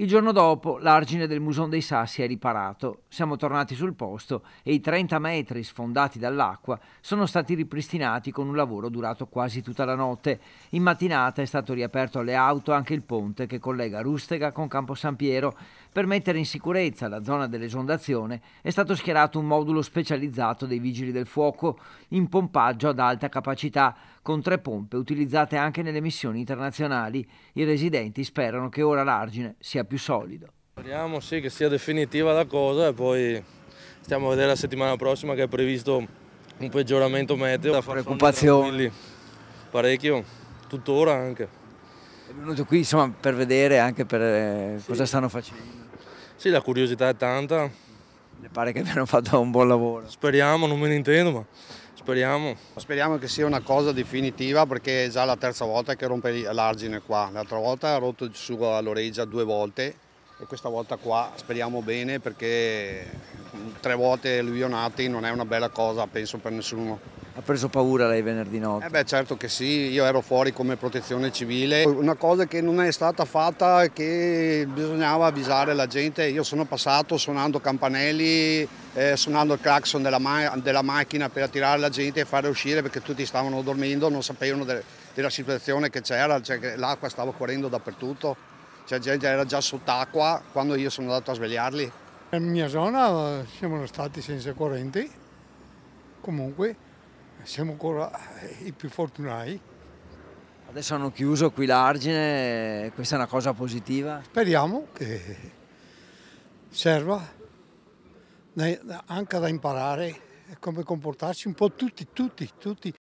Il giorno dopo l'argine del Muson dei Sassi è riparato, siamo tornati sul posto e i 30 metri sfondati dall'acqua sono stati ripristinati con un lavoro durato quasi tutta la notte. In mattinata è stato riaperto alle auto anche il ponte che collega Rustega con Campo San Piero. Per mettere in sicurezza la zona dell'esondazione è stato schierato un modulo specializzato dei vigili del fuoco in pompaggio ad alta capacità, con tre pompe utilizzate anche nelle missioni internazionali. I residenti sperano che ora l'argine sia più solido. Speriamo sì, che sia definitiva la cosa e poi stiamo a vedere la settimana prossima che è previsto un peggioramento meteo. Preoccupazioni. Parecchio, tuttora anche. È venuto qui insomma, per vedere anche per, eh, sì. cosa stanno facendo. Sì, la curiosità è tanta. Mi pare che abbiano fatto un buon lavoro. Speriamo, non me ne intendo, ma speriamo. Speriamo che sia una cosa definitiva perché è già la terza volta che rompe l'argine qua. L'altra volta ha rotto su all'oreggia due volte e questa volta qua speriamo bene perché tre volte alluvionati non è una bella cosa, penso per nessuno. Ha preso paura lei venerdì notte? Eh beh certo che sì, io ero fuori come protezione civile. Una cosa che non è stata fatta è che bisognava avvisare la gente. Io sono passato suonando campanelli, eh, suonando il clacson della, ma della, macchina per attirare la gente e farla uscire perché tutti stavano dormendo, non sapevano de della situazione che c'era, cioè l'acqua stava correndo dappertutto, cioè gente era già sott'acqua quando io sono andato a svegliarli. Nella mia zona eh, siamo stati senza corrente, comunque siamo ancora eh, i più fortunati. Adesso hanno chiuso qui l'argine, questa è una cosa positiva? Speriamo che serva anche da imparare come comportarci un po' tutti, tutti, tutti.